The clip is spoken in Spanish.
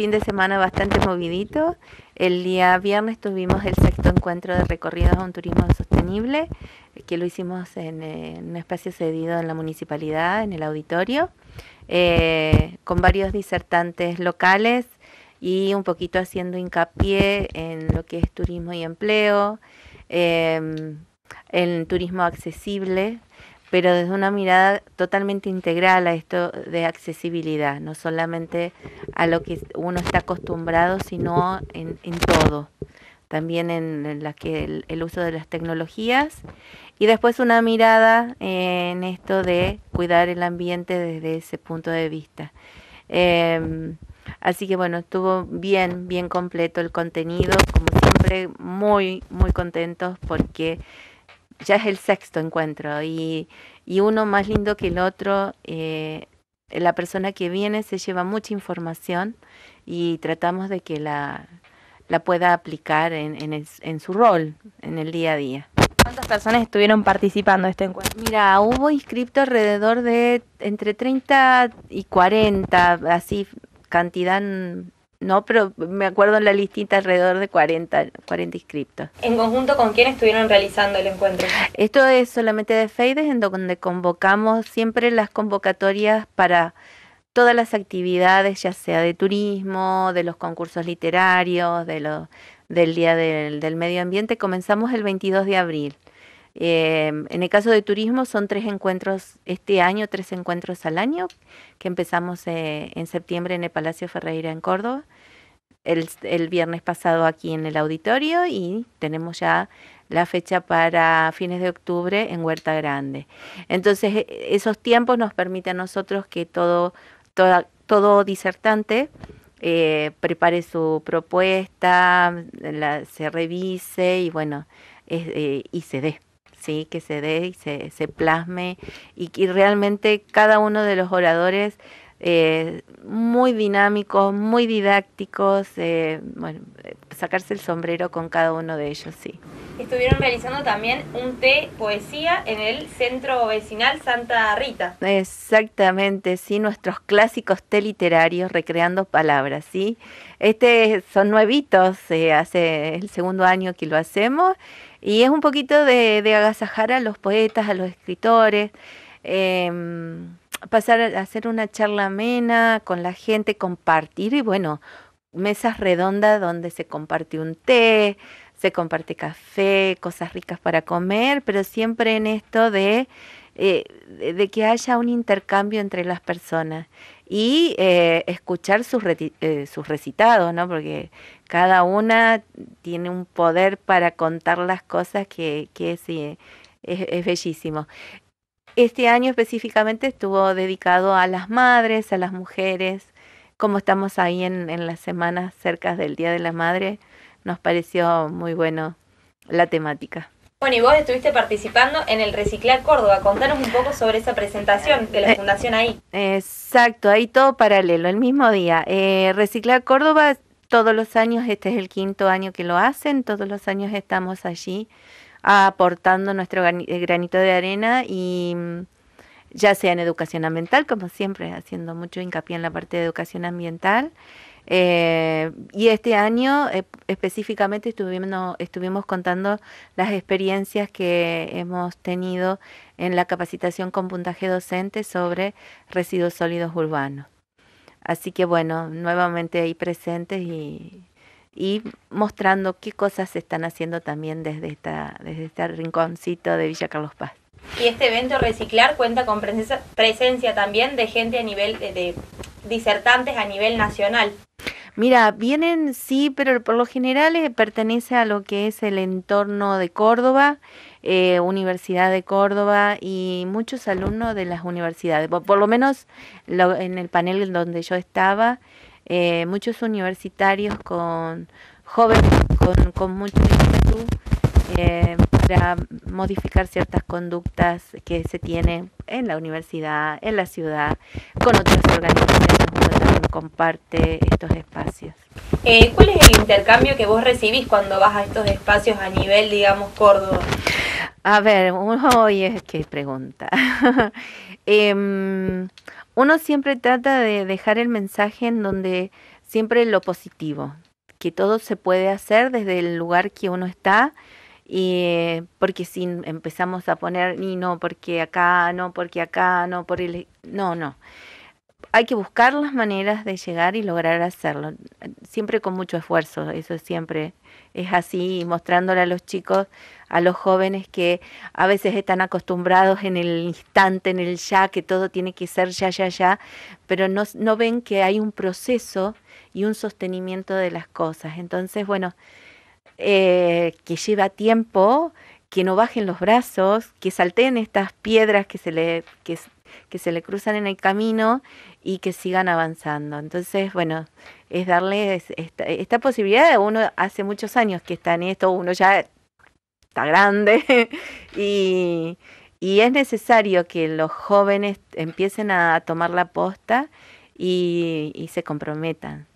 fin de semana bastante movidito. El día viernes tuvimos el sexto encuentro de recorridos a un turismo sostenible, que lo hicimos en, eh, un espacio cedido en la municipalidad, en el auditorio, eh, con varios disertantes locales y un poquito haciendo hincapié en lo que es turismo y empleo, em, en turismo accesible, pero desde una mirada totalmente integral a esto de accesibilidad, no solamente a lo que uno está acostumbrado, sino en, todo, también en, que el, uso de las tecnologías y después una mirada eh, en esto de cuidar el ambiente desde ese punto de vista. Em, así que bueno, estuvo bien, bien completo el contenido, como siempre muy, muy contentos porque ya es el sexto encuentro y, y uno más lindo que el otro. Eh, la persona que viene se lleva mucha información y tratamos de que la, la pueda aplicar en, en, en, su rol en el día a día. ¿Cuántas personas estuvieron participando este encuentro? Mira, hubo inscripto alrededor de entre 30 y 40, así cantidad no, pero me acuerdo en la listita alrededor de 40, 40 inscriptos. ¿En conjunto con quién estuvieron realizando el encuentro? Esto es solamente de FEIDES, en donde convocamos siempre las convocatorias para todas las actividades, ya sea de turismo, de los concursos literarios, de del Día del, del Medio Ambiente. Comenzamos el 22 de abril. Em, en el caso de turismo son tres encuentros este año, tres encuentros al año, que empezamos eh, en septiembre en el Palacio Ferreira en Córdoba, el, viernes pasado aquí en el auditorio y tenemos ya la fecha para fines de octubre en Huerta Grande. Entonces e, esos tiempos nos permiten a nosotros que todo, todo disertante eh, prepare su propuesta, se revise y bueno, eh, y se dé. ¿sí? que se dé y se, se plasme y, realmente cada uno de los oradores eh, muy dinámicos, muy didácticos, eh, sacarse el sombrero con cada uno de ellos, sí. Estuvieron realizando también un té poesía en el centro vecinal Santa Rita. Exactamente, sí, nuestros clásicos té literarios recreando palabras, sí. Este son nuevitos, eh, hace el segundo año que lo hacemos y es un poquito de, de agasajar a los poetas, a los escritores, em, pasar a hacer una charla amena con la gente, compartir y bueno, mesas redondas donde se comparte un té, se comparte café, cosas ricas para comer, pero siempre en esto de, eh, de que haya un intercambio entre las personas y eh, escuchar eh, sus, recitados, ¿no? Porque cada una tiene un poder para contar las cosas que, que eh, es, bellísimo. Este año específicamente estuvo dedicado a las madres, a las mujeres, como estamos ahí en, en, las semanas cercas del Día de la Madre, nos pareció muy bueno la temática. Bueno, y vos estuviste participando en el Reciclar Córdoba. Contanos un poco sobre esa presentación de la eh, Fundación ahí. Exacto, ahí todo paralelo, el mismo día. Eh, Reciclar Córdoba, todos los años, este es el quinto año que lo hacen, todos los años estamos allí aportando nuestro eh, granito de arena y mm, ya sea en educación ambiental, como siempre, haciendo mucho hincapié en la parte de educación ambiental. Eh, y este año eh, específicamente estuvimos, contando las experiencias que hemos tenido en la capacitación con puntaje docente sobre residuos sólidos urbanos. Así que bueno, nuevamente ahí presentes y, mostrando qué cosas se están haciendo también desde, este rinconcito de Villa Carlos Paz. Y este evento Reciclar cuenta con presencia, también de gente a nivel de disertantes a nivel nacional. Mira, vienen, sí, pero por lo general eh, pertenece a lo que es el entorno de Córdoba, eh, Universidad de Córdoba y muchos alumnos de las universidades. Por, lo menos en el panel donde yo estaba, eh, muchos universitarios con jóvenes con, mucho ímpetu para modificar ciertas conductas que se tienen en la universidad, en la ciudad, con otras organizaciones comparte estos espacios. Eh, ¿Cuál es el intercambio que vos recibís cuando vas a estos espacios a nivel, digamos, Córdoba? A ver, uno es que pregunta. Em, uno siempre trata de dejar el mensaje en donde siempre lo positivo, que todo se puede hacer desde el lugar que uno está. Y eh, porque si empezamos a poner, ni no, porque acá, no, porque acá, no, por el... E-". No, no hay que buscar las maneras de llegar y lograr hacerlo, siempre con mucho esfuerzo, eso siempre es así, mostrándole a los chicos, a los jóvenes que a veces están acostumbrados en el instante, en el ya, que todo tiene que ser ya, ya, ya, pero no, no ven que hay un proceso y un sostenimiento de las cosas. Entonces, bueno, eh, que lleva tiempo, que no bajen los brazos, que salten estas piedras que se le... Que que se le cruzan en el camino y que sigan avanzando. Entonces, bueno, es darles esta, posibilidad. Uno hace muchos años que está en esto, uno ya está grande y, es necesario que los jóvenes empiecen a tomar la posta y, se comprometan.